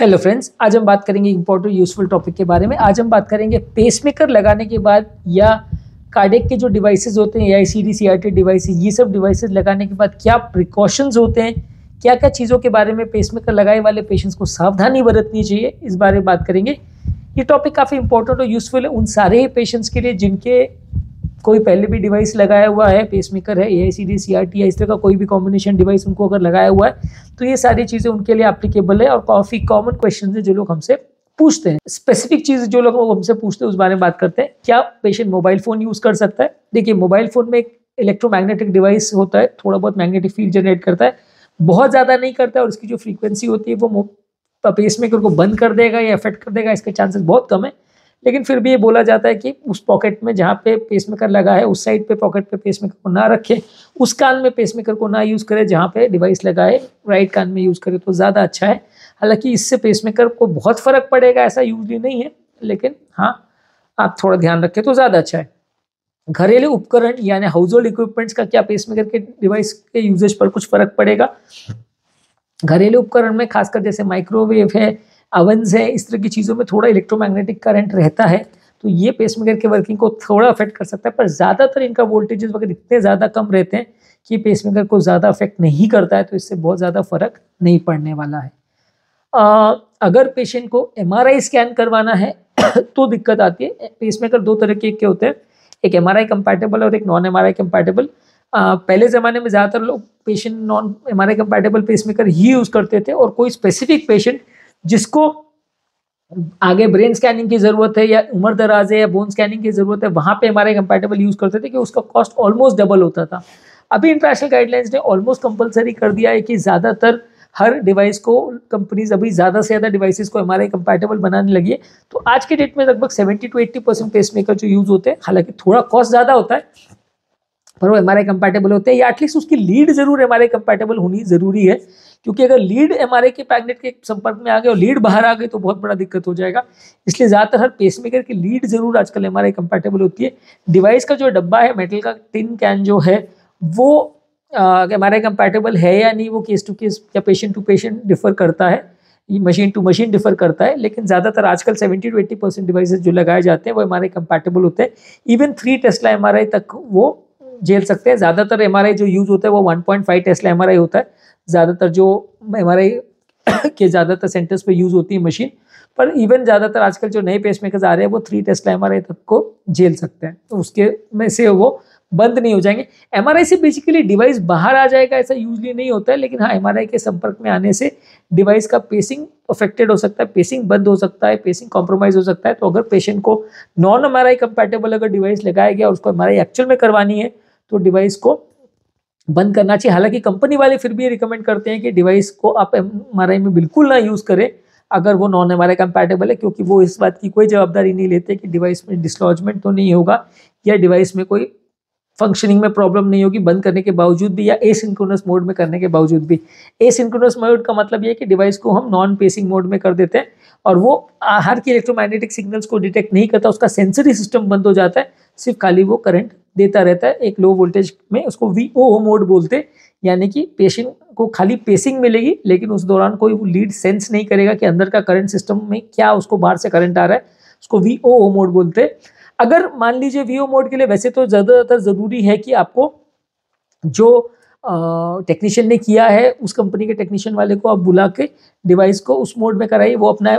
hello friends आज हम बात करेंगे इंपॉर्टेंट यूजफुल टॉपिक के बारे में आज हम बात करेंगे पेसमेकर लगाने के बाद या कार्डिक के जो डिवाइसेस होते हैं या सी सीआरटी डिवाइसेज ये सब डिवाइसेस लगाने के बाद क्या प्रिकॉशंस होते हैं क्या क्या चीज़ों के बारे में पेसमेकर लगाए वाले पेशेंट्स को सावधानी बरतनी चाहिए इस बारे में बात करेंगे ये टॉपिक काफ़ी इंपॉर्टेंट और यूजफुल है उन सारे ही पेशेंट्स के लिए जिनके कोई पहले भी डिवाइस लगाया हुआ है पेसमेकर है A I C D C R T इस तरह का कोई भी कॉम्बिनेशन डिवाइस उनको अगर लगाया हुआ है तो ये सारी चीज़ें उनके लिए अप्लीकेबल है और काफ़ी कॉमन क्वेश्चन है जो लोग हमसे पूछते हैं स्पेसिफिक चीज़ जो लोग हमसे पूछते हैं उस बारे में बात करते हैं क्या पेशेंट मोबाइल फ़ोन यूज़ कर सकता है देखिए मोबाइल फ़ोन में एक इलेक्ट्रोमैग्नेटिक डिवाइस होता है थोड़ा बहुत मैग्नेटिक फील्ड जनरेट करता है बहुत ज़्यादा नहीं करता है और इसकी जो फ्रीक्वेंसी होती है वो पेसमेकर को बंद कर देगा या अफेक्ट कर देगा इसके चांसेस बहुत कम है लेकिन फिर भी ये बोला जाता है कि उस पॉकेट में जहाँ पे पेसमेकर लगा है उस साइड पे पॉकेट पे पेसमेकर को ना रखें उस कान में पेसमेकर को ना यूज़ करें जहाँ पे डिवाइस लगा है राइट कान में यूज़ करें तो ज़्यादा अच्छा है हालांकि इससे पेसमेकर को बहुत फ़र्क पड़ेगा ऐसा यूजली नहीं है लेकिन हाँ आप थोड़ा ध्यान रखें तो ज़्यादा अच्छा है घरेलू उपकरण यानी हाउस होल्ड इक्विपमेंट्स का क्या पेसमेकर के डिवाइस के यूजेज पर कुछ फ़र्क पड़ेगा घरेलू उपकरण में खासकर जैसे माइक्रोवेव है अवंस है इस तरह की चीज़ों में थोड़ा इलेक्ट्रोमैग्नेटिक करंट रहता है तो ये पेसमेकर के वर्किंग को थोड़ा अफेक्ट कर सकता है पर ज़्यादातर इनका वोल्टेजेस वगैरह इतने ज़्यादा कम रहते हैं कि पेसमेकर को ज़्यादा अफेक्ट नहीं करता है तो इससे बहुत ज़्यादा फ़र्क नहीं पड़ने वाला है आ, अगर पेशेंट को एम स्कैन करवाना है तो दिक्कत आती है पेसमेकर दो तरह के होते हैं एक एम आर कंपैटिबल और एक नॉन एम आर कंपैटिबल पहले ज़माने में ज़्यादातर लोग patient non M R compatible pacemaker ही यूज़ करते थे और कोई स्पेसिफिक पेशेंट जिसको आगे ब्रेन स्कैनिंग की ज़रूरत है या उम्र दराज है या बोन स्कैनिंग की ज़रूरत है वहां पे हमारे कंपेटेबल यूज़ करते थे कि उसका कॉस्ट ऑलमोस्ट डबल होता था अभी इंटरनेशनल गाइडलाइंस ने ऑलमोस्ट कंपलसरी कर दिया है कि ज़्यादातर हर डिवाइस को कंपनीज अभी ज़्यादा से ज़्यादा डिवाइसेस को हमारे कंपेटेबल बनाने लगी है तो आज के डेट में लगभग seventy to eighty percent pacemaker जो यूज़ होते हैं हालांकि थोड़ा कॉस्ट ज़्यादा होता है पर वो हमारे कंपेटेबल होते हैं या एटलीस्ट उसकी लीड ज़रूर हमारे कंपेटेबल होनी ज़रूरी है क्योंकि अगर लीड एम के पैगनेट के संपर्क में आ गए और लीड बाहर आ गए तो बहुत बड़ा दिक्कत हो जाएगा इसलिए ज़्यादातर हर पेसमेकर की लीड ज़रूर आजकल एम आर कंपेटेबल होती है डिवाइस का जो डब्बा है मेटल का टिन कैन जो है वो एम आर आई है या नहीं वो केस टू केस या पेशेंट टू पेशेंट डिफर करता है मशीन टू मशीन डिफर करता है लेकिन ज़्यादातर आजकल 70 टू 80 परसेंट डिवाइसेज जो लगाए जाते हैं वो एम आर होते हैं इवन थ्री टेस्ला एम तक वो झेल सकते हैं ज़्यादातर एम जो यूज़ होता है वो 1.5 टेस्ला एम होता है ज़्यादातर जो एम के ज़्यादातर सेंटर्स पर यूज़ होती है मशीन पर इवन ज़्यादातर आजकल जो नए पेस मेकर्स आ रहे हैं वो थ्री टेस्ला एम आर तक को झेल सकते हैं तो उसके में से वो बंद नहीं हो जाएंगे एम से बेसिकली डिवाइस बाहर आ जाएगा ऐसा यूजली नहीं होता है लेकिन हाँ एम के संपर्क में आने से डिवाइस का पेसिंग अफेक्टेड हो सकता है पेसिंग बंद हो सकता है पेसिंग कॉम्प्रोमाइज हो सकता है तो अगर पेशेंट को नॉन एम आर कंपेटेबल अगर डिवाइस लगाया गया और उसको एम एक्चुअल में करवानी है तो डिवाइस को बंद करना चाहिए हालांकि कंपनी वाले फिर भी रिकमेंड करते हैं कि डिवाइस को आप एम में बिल्कुल ना यूज़ करें अगर वो नॉन एम आर है क्योंकि वो इस बात की कोई जवाबदारी नहीं लेते कि डिवाइस में डिसलॉजमेंट तो नहीं होगा या डिवाइस में कोई फंक्शनिंग में प्रॉब्लम नहीं होगी बंद करने के बावजूद भी या एसिंक्रोनस मोड में करने के बावजूद भी एसिंक्रोनस मोड का मतलब ये है कि डिवाइस को हम नॉन पेसिंग मोड में कर देते हैं और वो हर की इलेक्ट्रोमैग्नेटिक सिग्नल्स को डिटेक्ट नहीं करता उसका सेंसरी सिस्टम बंद हो जाता है सिर्फ खाली वो करंट देता रहता है एक लो वोल्टेज में उसको वी ओ मोड बोलते यानी कि पेशिंग को खाली पेसिंग मिलेगी लेकिन उस दौरान कोई लीड सेंस नहीं करेगा कि अंदर का करंट सिस्टम में क्या उसको बाहर से करंट आ रहा है उसको वी ओ मोड बोलते अगर मान लीजिए वी ओ मोड के लिए वैसे तो ज़्यादातर ज़रूरी है कि आपको जो टेक्नीशियन ने किया है उस कंपनी के टेक्नीशियन वाले को आप बुला के डिवाइस को उस मोड में कराइए वो अपना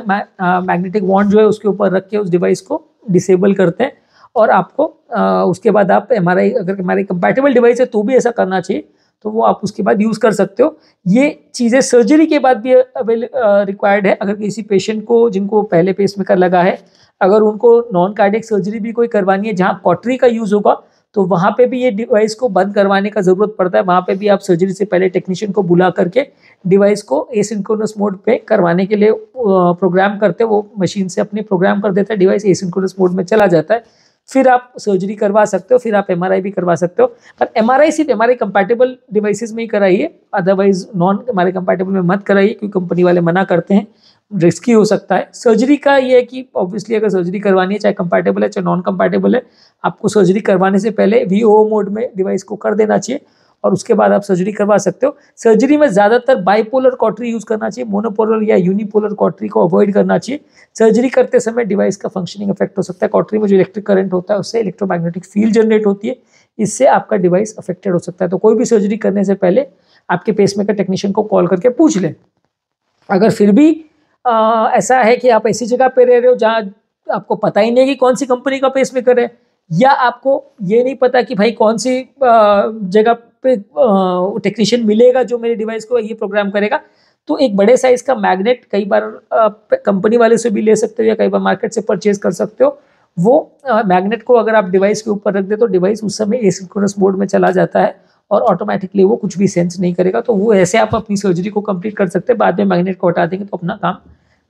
मैग्नेटिक वॉन्ड जो है उसके ऊपर रख के उस डिवाइस को डिसेबल करते हैं और आपको आ, उसके बाद आप एम अगर एम कंपैटिबल डिवाइस है तो भी ऐसा करना चाहिए तो वो आप उसके बाद यूज़ कर सकते हो ये चीज़ें सर्जरी के बाद भी अवेल रिक्वायर्ड है अगर किसी पेशेंट को जिनको पहले पेस में कर लगा है अगर उनको नॉन कार्डिक सर्जरी भी कोई करवानी है जहाँ कॉटरी का यूज़ होगा तो वहाँ पे भी ये डिवाइस को बंद करवाने का ज़रूरत पड़ता है वहाँ पे भी आप सर्जरी से पहले टेक्नीशियन को बुला करके डिवाइस को एसिंक्रोनस मोड पे करवाने के लिए प्रोग्राम करते वो मशीन से अपने प्रोग्राम कर देता है डिवाइस एसिंक्रोनस मोड में चला जाता है फिर आप सर्जरी करवा सकते हो फिर आप एम भी करवा सकते हो पर एम आर आई सिर्फ एम आर कंपेटेबल डिवाइसेज में ही कराइए otherwise non M R compatible में मत कराइए क्योंकि कंपनी वाले मना करते हैं रिस्की हो सकता है सर्जरी का ये है कि ऑब्वियसली अगर सर्जरी करवानी है चाहे कंपैटेबल है चाहे नॉन कंपैटेबल है आपको सर्जरी करवाने से पहले वी मोड में डिवाइस को कर देना चाहिए और उसके बाद आप सर्जरी करवा सकते हो सर्जरी में ज़्यादातर बाइपोलर कॉटरी यूज़ करना चाहिए मोनोपोलर या यूनिपोलर कॉटरी को अवॉइड करना चाहिए सर्जरी करते समय डिवाइस का फंक्शनिंग अफेक्ट हो सकता है कॉटरी में जो इलेक्ट्रिक करंट होता है उससे इलेक्ट्रोमैग्नेटिक फील्ड जनरेट होती है इससे आपका डिवाइस अफेक्टेड हो सकता है तो कोई भी सर्जरी करने से पहले आपके पेसमेकर टेक्नीशियन को कॉल करके पूछ लें अगर फिर भी आ, ऐसा है कि आप ऐसी जगह पर रह रहे हो जहाँ आपको पता ही नहीं है कि कौन सी कंपनी का पेसमेकर है या आपको ये नहीं पता कि भाई कौन सी जगह पे टेक्नीशियन मिलेगा जो मेरे डिवाइस को ये प्रोग्राम करेगा तो एक बड़े साइज का मैग्नेट कई बार कंपनी वाले से भी ले सकते हो या कई बार मार्केट से परचेज कर सकते हो वो मैग्नेट को अगर आप डिवाइस के ऊपर रख दे तो डिवाइस उस समय एसिक्रोनस मोड में चला जाता है और ऑटोमेटिकली वो कुछ भी सेंस नहीं करेगा तो वो ऐसे आप अपनी सर्जरी को कंप्लीट कर सकते हैं बाद में मैग्नेट को हटा देंगे तो अपना काम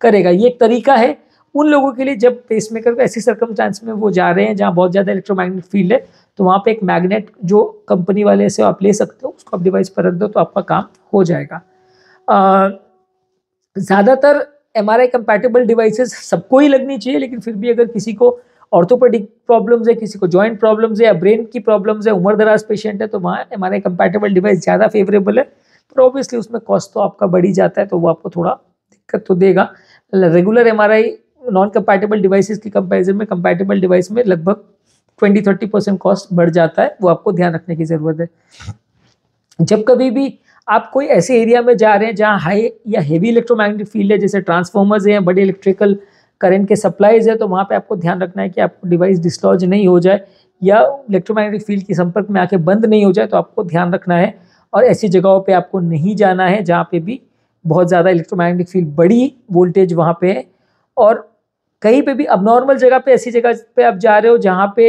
करेगा ये एक तरीका है उन लोगों के लिए जब पेस मेकर को ऐसी सर्कम में वो जा रहे हैं जहाँ बहुत ज़्यादा इलेक्ट्रोमैग्नेटिक फील्ड है तो वहाँ पे एक मैग्नेट जो कंपनी वाले से आप ले सकते हो उसको आप डिवाइस पर रख दो तो आपका काम हो जाएगा ज़्यादातर M R I compatible devices सबको ही लगनी चाहिए लेकिन फिर भी अगर किसी को ऑर्थोपेडिक प्रॉब्लम्स है किसी को जॉइंट प्रॉब्लम्स है या ब्रेन की प्रॉब्लम्स है उम्र दराज पेशेंट है तो वहाँ M R I compatible device ज़्यादा फेवरेबल है पर ऑब्वियसली उसमें कॉस्ट तो आपका बढ़ी जाता है तो वो आपको थोड़ा दिक्कत तो देगा regular M R I non compatible devices की कंपैरिजन में कंपैटिबल डिवाइस में लगभग ट्वेंटी थर्टी परसेंट कॉस्ट बढ़ जाता है वो आपको ध्यान रखने की ज़रूरत है जब कभी भी आप कोई ऐसे एरिया में जा रहे हैं जहाँ हाई या हेवी इलेक्ट्रोमैग्नेटिक फील्ड है जैसे ट्रांसफॉर्मर्स हैं बड़े इलेक्ट्रिकल करंट के सप्लाईज है तो वहाँ पर आपको ध्यान रखना है कि आपको डिवाइस डिस्लॉज नहीं हो जाए या इलेक्ट्रोमैग्नेटिक फील्ड के संपर्क में आके बंद नहीं हो जाए तो आपको ध्यान रखना है और ऐसी जगहों पे आपको नहीं जाना है जहाँ पे भी बहुत ज़्यादा इलेक्ट्रोमैग्नेटिक फील्ड बड़ी वोल्टेज वहाँ पे है और कहीं पे भी अब नॉर्मल जगह पे ऐसी जगह पे आप जा रहे हो जहाँ पे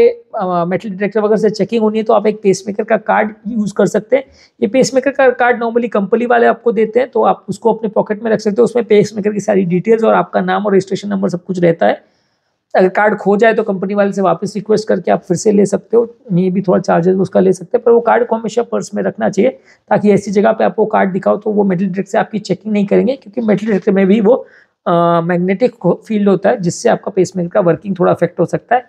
मेटल डिटेक्टर वगैरह से चेकिंग होनी है तो आप एक पेसमेकर का कार्ड यूज़ कर सकते हैं ये पेसमेकर का कार्ड नॉर्मली कंपनी वाले आपको देते हैं तो आप उसको अपने पॉकेट में रख सकते हो उसमें पेसमेकर की सारी डिटेल्स और आपका नाम और रजिस्ट्रेशन नंबर सब कुछ रहता है अगर कार्ड खो जाए तो कंपनी वाले से वापस रिक्वेस्ट करके आप फिर से ले सकते हो ये भी थोड़ा चार्जेस उसका ले सकते हैं पर वो कार्ड को हमेशा पर्स में रखना चाहिए ताकि ऐसी जगह पे आप वो कार्ड दिखाओ तो वो मेटल डिटेक्टर से आपकी चेकिंग नहीं करेंगे क्योंकि मेटल डिटेक्टर में भी वो मैग्नेटिक फील्ड होता है जिससे आपका पेसमेकर का वर्किंग थोड़ा अफेक्ट हो सकता है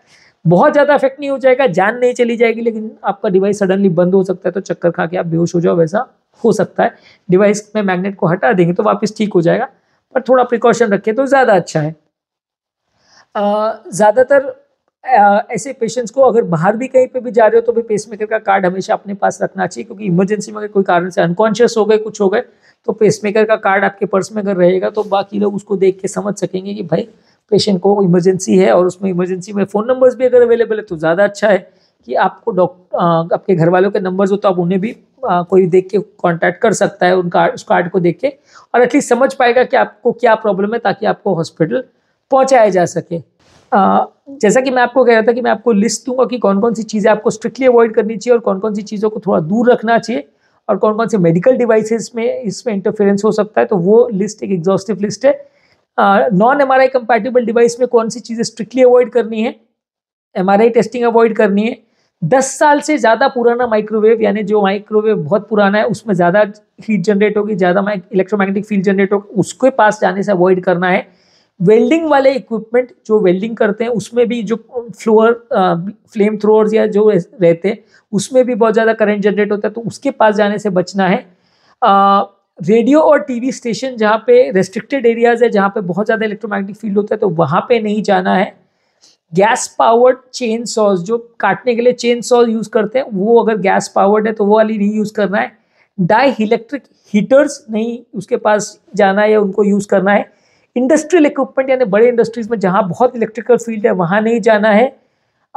बहुत ज़्यादा अफेक्ट नहीं हो जाएगा जान नहीं चली जाएगी लेकिन आपका डिवाइस सडनली बंद हो सकता है तो चक्कर खा के आप बेहोश हो जाओ वैसा हो सकता है डिवाइस में मैग्नेट को हटा देंगे तो वापस ठीक हो जाएगा पर थोड़ा प्रिकॉशन रखें तो ज़्यादा अच्छा है ज़्यादातर ऐसे पेशेंट्स को अगर बाहर भी कहीं पे भी जा रहे हो तो भी पेसमेकर का कार्ड हमेशा अपने पास रखना चाहिए क्योंकि इमरजेंसी में अगर कोई कारण से अनकॉन्शियस हो गए कुछ हो गए तो पेसमेकर का कार्ड आपके पर्स में अगर रहेगा तो बाकी लोग उसको देख के समझ सकेंगे कि भाई पेशेंट को इमरजेंसी है और उसमें इमरजेंसी में फ़ोन नंबर्स भी अगर अवेलेबल है तो ज़्यादा अच्छा है कि आपको डॉक्टर आपके घर वालों के नंबर्स हो तो आप उन्हें भी आ, कोई देख के कॉन्टैक्ट कर सकता है उनका उस कार्ड को देख के और एटलीस्ट समझ पाएगा कि आपको क्या प्रॉब्लम है ताकि आपको हॉस्पिटल पहुँचाया जा सके जैसा कि मैं आपको कह रहा था कि मैं आपको लिस्ट दूंगा कि कौन कौन सी चीज़ें आपको स्ट्रिक्टली अवॉइड करनी चाहिए और कौन कौन सी चीज़ों को थोड़ा दूर रखना चाहिए और कौन कौन से मेडिकल डिवाइसेस में इसमें इंटरफेरेंस हो सकता है तो वो लिस्ट एक एग्जॉस्टिव लिस्ट है नॉन एम आर डिवाइस में कौन सी चीज़ें स्ट्रिक्टली अवॉइड करनी है एम टेस्टिंग अवॉइड करनी है दस साल से ज़्यादा पुराना माइक्रोवेव यानी जो माइक्रोवेव बहुत पुराना है उसमें ज़्यादा हीट जनरेट होगी ज़्यादा इलेक्ट्रोमैग्नेटिक फील्ड जनरेट होगी उसके पास जाने से अवॉइड करना है वेल्डिंग वाले इक्विपमेंट जो वेल्डिंग करते हैं उसमें भी जो फ्लोअर फ्लेम थ्रोअर्स या जो रहते हैं उसमें भी बहुत ज़्यादा करंट जनरेट होता है तो उसके पास जाने से बचना है आ, रेडियो और टीवी स्टेशन जहाँ पे रेस्ट्रिक्टेड एरियाज है जहाँ पे बहुत ज़्यादा इलेक्ट्रोमैग्नेटिक फील्ड होता है तो वहाँ पे नहीं जाना है गैस पावर्ड चेन सॉज जो काटने के लिए चेन सॉज यूज़ करते हैं वो अगर गैस पावर्ड है तो वो वाली नहीं यूज़ करना है डाई इलेक्ट्रिक हीटर्स नहीं उसके पास जाना है या उनको यूज़ करना है इंडस्ट्रियल इक्विपमेंट यानी बड़े इंडस्ट्रीज में जहाँ बहुत इलेक्ट्रिकल फील्ड है वहाँ नहीं जाना है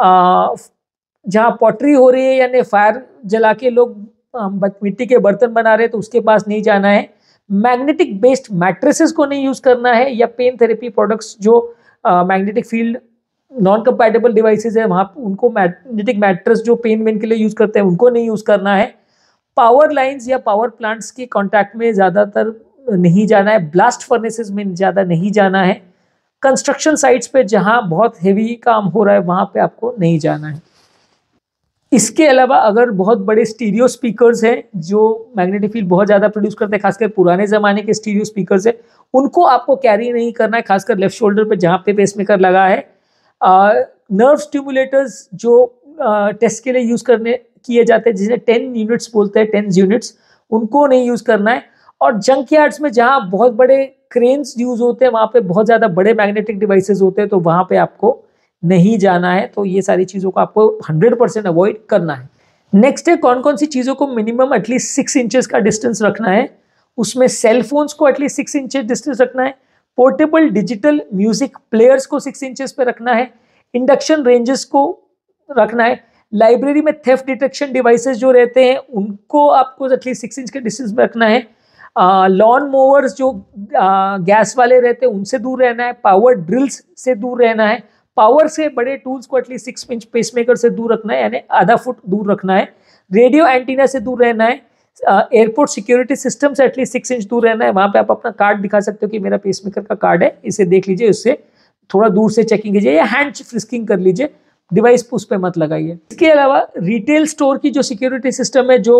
जहाँ पॉटरी हो रही है यानी फायर जला के लोग मिट्टी के बर्तन बना रहे हैं तो उसके पास नहीं जाना है मैग्नेटिक बेस्ड मैट्रेसेस को नहीं यूज़ करना है या पेन थेरेपी प्रोडक्ट्स जो magnetic field non compatible devices है वहाँ उनको मैग्नेटिक मैट्रेस जो पेन वेन के लिए यूज़ करते हैं उनको नहीं यूज़ करना है पावर लाइंस या पावर प्लांट्स के कांटेक्ट में ज़्यादातर नहीं जाना है ब्लास्ट फर्नेसेस में ज़्यादा नहीं जाना है कंस्ट्रक्शन साइट्स पे जहाँ बहुत हेवी काम हो रहा है वहाँ पे आपको नहीं जाना है इसके अलावा अगर बहुत बड़े स्टीरियो स्पीकर्स हैं जो मैग्नेटिक फील्ड बहुत ज़्यादा प्रोड्यूस करते हैं खासकर पुराने ज़माने के स्टीरियो स्पीकर्स हैं उनको आपको कैरी नहीं करना है खासकर लेफ्ट शोल्डर पर जहाँ पे पेसमेकर लगा है नर्व स्टिमुलेटर्स जो टेस्ट के लिए यूज़ करने किए जाते हैं जिसे टेन यूनिट्स बोलते हैं टेन यूनिट्स उनको नहीं यूज़ करना है और जंक यार्ड्स में जहाँ बहुत बड़े क्रेन्स यूज होते हैं वहाँ पे बहुत ज़्यादा बड़े मैग्नेटिक डिवाइसेज होते हैं तो वहाँ पे आपको नहीं जाना है तो ये सारी चीज़ों को आपको हंड्रेड परसेंट अवॉइड करना है नेक्स्ट है कौन कौन सी चीज़ों को मिनिमम एटलीस्ट सिक्स इंचेस का डिस्टेंस रखना है उसमें सेल फोन्स को एटलीस्ट सिक्स इंचेस डिस्टेंस रखना है पोर्टेबल डिजिटल म्यूजिक प्लेयर्स को सिक्स इंचेस पे रखना है इंडक्शन रेंजेस को रखना है लाइब्रेरी में थेफ्ट डिटेक्शन डिवाइसेस जो रहते हैं उनको आपको एटलीस्ट सिक्स इंच के डिस्टेंस में रखना है लॉन मोवर्स जो गैस वाले रहते हैं उनसे दूर रहना है पावर ड्रिल्स से दूर रहना है पावर से बड़े टूल्स को एटलीस्ट सिक्स इंच पेसमेकर से दूर रखना है यानी आधा फुट दूर रखना है रेडियो एंटीना से दूर रहना है एयरपोर्ट सिक्योरिटी सिस्टम से एटलीस्ट सिक्स इंच दूर रहना है वहाँ पे आप अपना कार्ड दिखा सकते हो कि मेरा पेसमेकर का कार्ड है इसे देख लीजिए उससे थोड़ा दूर से चेकिंग कीजिए या हैंड फ्रिस्किंग कर लीजिए डिवाइस उस पर मत लगाइए इसके अलावा रिटेल स्टोर की जो सिक्योरिटी सिस्टम है जो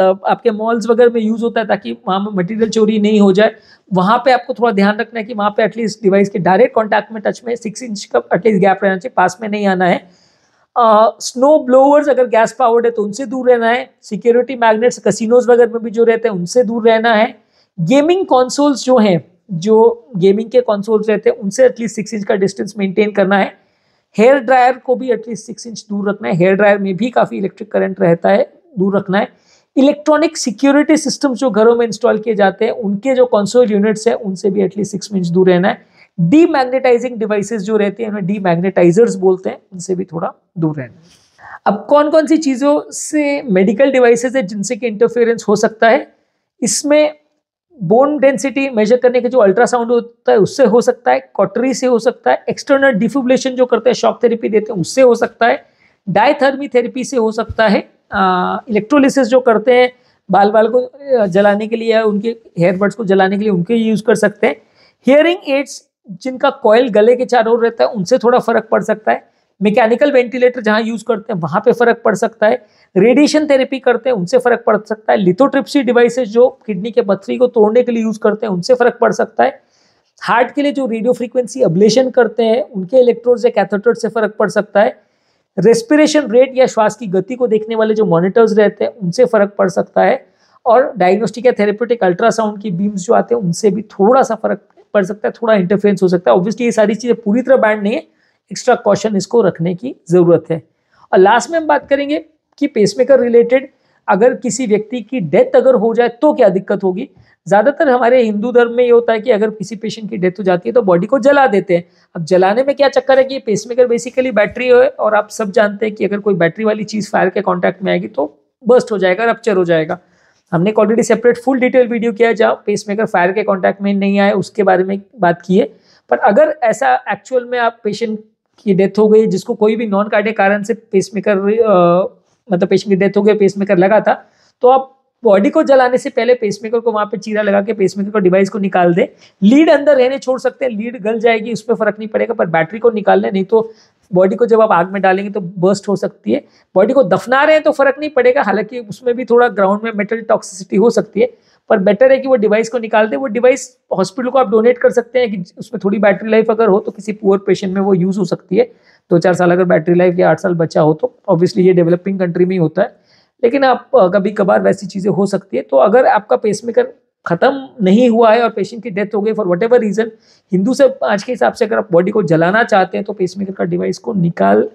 आपके मॉल्स वगैरह में यूज़ होता है ताकि वहाँ में मटेरियल चोरी नहीं हो जाए वहाँ पे आपको थोड़ा ध्यान रखना है कि वहाँ पे एटलीस्ट डिवाइस के डायरेक्ट कॉन्टैक्ट में टच में सिक्स इंच का एटलीस्ट गैप रहना चाहिए पास में नहीं आना है स्नो ब्लोवर्स अगर गैस पावर्ड है तो उनसे दूर रहना है सिक्योरिटी मैग्नेट्स कसिनोज वगैरह में भी जो रहते हैं उनसे दूर रहना है गेमिंग कॉन्सोल्स जो हैं जो गेमिंग के कॉन्सोल्स रहते हैं उनसे एटलीस्ट सिक्स इंच का डिस्टेंस मेंटेन करना है हेयर ड्रायर को भी एटलीस्ट सिक्स इंच दूर रखना है हेयर ड्रायर में भी काफ़ी इलेक्ट्रिक करंट रहता है दूर रखना है इलेक्ट्रॉनिक सिक्योरिटी सिस्टम जो घरों में इंस्टॉल किए जाते हैं उनके जो कंसोल यूनिट्स हैं उनसे भी एटलीस्ट सिक्स इंच दूर रहना है डी मैग्नेटाइजिंग डिवाइसेज जो रहते हैं उन्हें मैग्नेटाइजर्स बोलते हैं उनसे भी थोड़ा दूर रहना है अब कौन कौन सी चीज़ों से मेडिकल डिवाइसेज है जिनसे कि इंटरफेरेंस हो सकता है इसमें बोन डेंसिटी मेजर करने के जो अल्ट्रासाउंड होता है उससे हो सकता है कॉटरी से हो सकता है एक्सटर्नल डिफ्यूबलेशन जो करते हैं शॉक थेरेपी देते हैं उससे हो सकता है डायथर्मी थेरेपी से हो सकता है इलेक्ट्रोलिसिस जो करते हैं बाल बाल को जलाने के लिए या उनके हेयर बड्स को जलाने के लिए उनके यूज़ कर सकते हैं हेयरिंग एड्स जिनका कॉयल गले के चारों ओर रहता है उनसे थोड़ा फर्क पड़ सकता है मैकेनिकल वेंटिलेटर जहाँ यूज़ करते हैं वहाँ पे फ़र्क पड़ सकता है रेडिएशन थेरेपी करते हैं उनसे फ़र्क पड़ सकता है लिथोट्रिप्सी डिवाइसेज जो किडनी के पथरी को तोड़ने के लिए यूज़ करते हैं उनसे फ़र्क पड़ सकता है हार्ट के लिए जो रेडियो फ्रिक्वेंसी अब्लेशन करते हैं उनके इलेक्ट्रोड या कैथोट्रोड से फ़र्क पड़ सकता है रेस्पिरेशन रेट या श्वास की गति को देखने वाले जो मॉनिटर्स रहते हैं उनसे फ़र्क पड़ सकता है और डायग्नोस्टिक या थेरेपेटिक अल्ट्रासाउंड की बीम्स जो आते हैं उनसे भी थोड़ा सा फ़र्क पड़ सकता है थोड़ा इंटरफेरेंस हो सकता है ऑब्वियसली ये सारी चीज़ें पूरी तरह बैंड नहीं है एक्स्ट्रा कॉशन इसको रखने की ज़रूरत है और लास्ट में हम बात करेंगे कि पेसमेकर रिलेटेड अगर किसी व्यक्ति की डेथ अगर हो जाए तो क्या दिक्कत होगी ज़्यादातर हमारे हिंदू धर्म में ये होता है कि अगर किसी पेशेंट की डेथ हो जाती है तो बॉडी को जला देते हैं अब जलाने में क्या चक्कर है कि पेसमेकर बेसिकली बैटरी है और आप सब जानते हैं कि अगर कोई बैटरी वाली चीज़ फायर के कॉन्टैक्ट में आएगी तो बर्स्ट हो जाएगा रपच्चर हो जाएगा हमने एक already separate full detail video किया है जहाँ पेसमेकर फायर के कॉन्टैक्ट में नहीं आए उसके बारे में बात की है पर अगर ऐसा एक्चुअल में आप पेशेंट की डेथ हो गई जिसको कोई भी नॉन कार्डिक कारण से पेसमेकर मतलब पेशेंट की डेथ हो गई पेसमेकर लगा था तो आप बॉडी को जलाने से पहले पेसमेकर को वहां पे चीरा लगा के पेसमेकर को डिवाइस को निकाल दे लीड अंदर रहने छोड़ सकते हैं लीड गल जाएगी उस पर फर्क नहीं पड़ेगा पर बैटरी को निकालने नहीं तो बॉडी को जब आप आग में डालेंगे तो बर्स्ट हो सकती है बॉडी को दफना रहे हैं तो फर्क नहीं पड़ेगा हालांकि उसमें भी थोड़ा ग्राउंड में मेटल टॉक्सिसिटी हो सकती है पर बेटर है कि वो डिवाइस को निकाल दें वो डिवाइस हॉस्पिटल को आप डोनेट कर सकते हैं कि उसमें थोड़ी बैटरी लाइफ अगर हो तो किसी पुअर पेशेंट में वो यूज़ हो सकती है दो चार साल अगर बैटरी लाइफ या आठ साल बचा हो तो ऑब्वियसली ये डेवलपिंग कंट्री में ही होता है लेकिन आप कभी कभार वैसी चीज़ें हो सकती है तो अगर आपका पेसमेकर ख़त्म नहीं हुआ है और पेशेंट की डेथ हो गई फॉर वट एवर रीज़न हिंदू से आज के हिसाब से अगर आप बॉडी को जलाना चाहते हैं तो पेसमेकर का डिवाइस को निकाल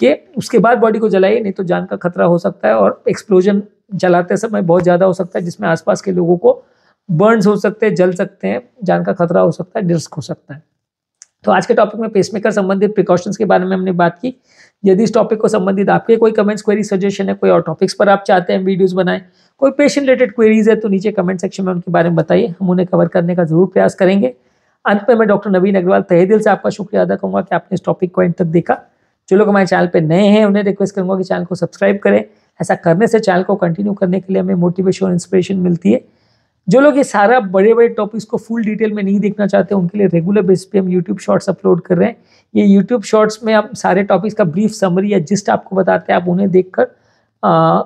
के उसके बाद बॉडी को जलाइए नहीं तो जान का खतरा हो सकता है और एक्सप्लोजन जलाते समय बहुत ज़्यादा हो सकता है जिसमें आसपास के लोगों को बर्न्स हो सकते हैं जल सकते हैं जान का खतरा हो सकता है रिस्क हो सकता है तो आज के टॉपिक में पेसमेकर संबंधित प्रिकॉशंस के बारे में हमने बात की यदि इस टॉपिक को संबंधित आपके कोई कमेंट्स क्वेरी सजेशन है कोई और टॉपिक्स पर आप चाहते हैं वीडियोस बनाएं कोई पेशेंट रिलेटेड क्वेरीज है तो नीचे कमेंट सेक्शन में उनके बारे में बताइए हम उन्हें कवर करने का जरूर प्रयास करेंगे अंत में मैं डॉक्टर नवीन अग्रवाल तहे दिल से आपका शुक्रिया अदा करूँगा कि आपने इस टॉपिक को एंड तक देखा जो लोग हमारे चैनल पर नए हैं उन्हें रिक्वेस्ट करूँगा कि चैनल को सब्सक्राइब करें ऐसा करने से चैनल को कंटिन्यू करने के लिए हमें मोटिवेशन और इंस्पिरेशन मिलती है जो लोग ये सारा बड़े बड़े टॉपिक्स को फुल डिटेल में नहीं देखना चाहते उनके लिए रेगुलर बेस पे हम यूट्यूब शॉर्ट्स अपलोड कर रहे हैं ये यूट्यूब शॉर्ट्स में आप सारे टॉपिक्स का ब्रीफ समरी या जिस्ट आपको बताते हैं आप उन्हें देख कर आ,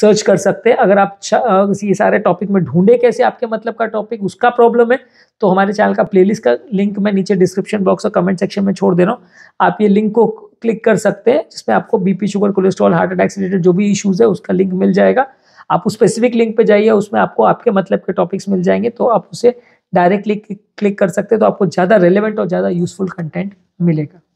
सर्च कर सकते हैं अगर आप ये सारे टॉपिक में ढूंढे कैसे आपके मतलब का टॉपिक उसका प्रॉब्लम है तो हमारे चैनल का प्लेलिस्ट का लिंक मैं नीचे डिस्क्रिप्शन बॉक्स और कमेंट सेक्शन में छोड़ दे रहा हूँ आप ये लिंक को क्लिक कर सकते हैं जिसमें आपको BP sugar cholesterol heart attack से रिलेटेड जो भी इश्यूज़ है उसका लिंक मिल जाएगा आप उस स्पेसिफिक लिंक पे जाइए उसमें आपको आपके मतलब के टॉपिक्स मिल जाएंगे तो आप उसे डायरेक्टली क्लिक कर सकते हैं तो आपको ज़्यादा रेलिवेंट और ज़्यादा यूजफुल कंटेंट मिलेगा